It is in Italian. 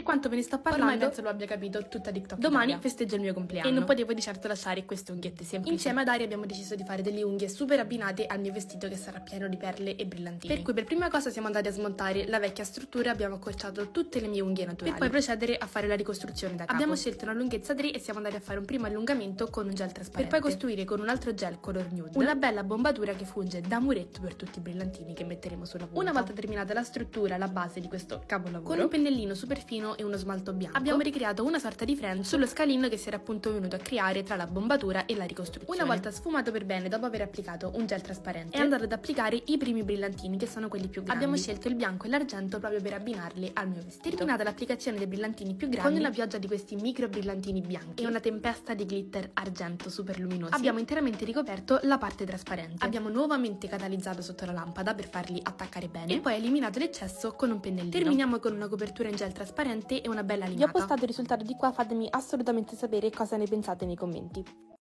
per quanto ve ne sto parlando, ormai penso lo abbia capito tutta TikTok. Domani Italia. festeggio il mio compleanno e non potevo di certo lasciare queste unghiette semplici. Insieme ad Ari abbiamo deciso di fare delle unghie super abbinate al mio vestito che sarà pieno di perle e brillantini Per cui per prima cosa siamo andati a smontare la vecchia struttura e abbiamo accorciato tutte le mie unghie naturali. Per poi procedere a fare la ricostruzione da capo. Abbiamo scelto una lunghezza 3 e siamo andati a fare un primo allungamento con un gel trasparente. Per poi costruire con un altro gel color nude una bella bombatura che funge da muretto per tutti i brillantini che metteremo sulla punta. Una volta terminata la struttura, la base di questo capolavoro, con un pennellino super fino marrone e uno smalto bianco, abbiamo ricreato una sorta di friend sullo scalino che si era appunto venuto a creare tra la bombatura e la ricostruzione. Una volta sfumato per bene dopo aver applicato un gel trasparente, è andato ad applicare i primi brillantini che sono quelli più grandi. Abbiamo scelto il bianco e l'argento proprio per abbinarli al mio vestito. Terminata l'applicazione dei brillantini più grandi, con una pioggia di questi micro brillantini bianchi e una tempesta di glitter argento super luminoso, abbiamo interamente ricoperto la parte trasparente. Abbiamo nuovamente catalizzato sotto la lampada per farli attaccare bene e poi eliminato l'eccesso con un pennellino. Terminiamo con una copertura in gel trasparente divertente e una bella animata. Vi ho postato il risultato di qua, fatemi assolutamente sapere cosa ne pensate nei commenti.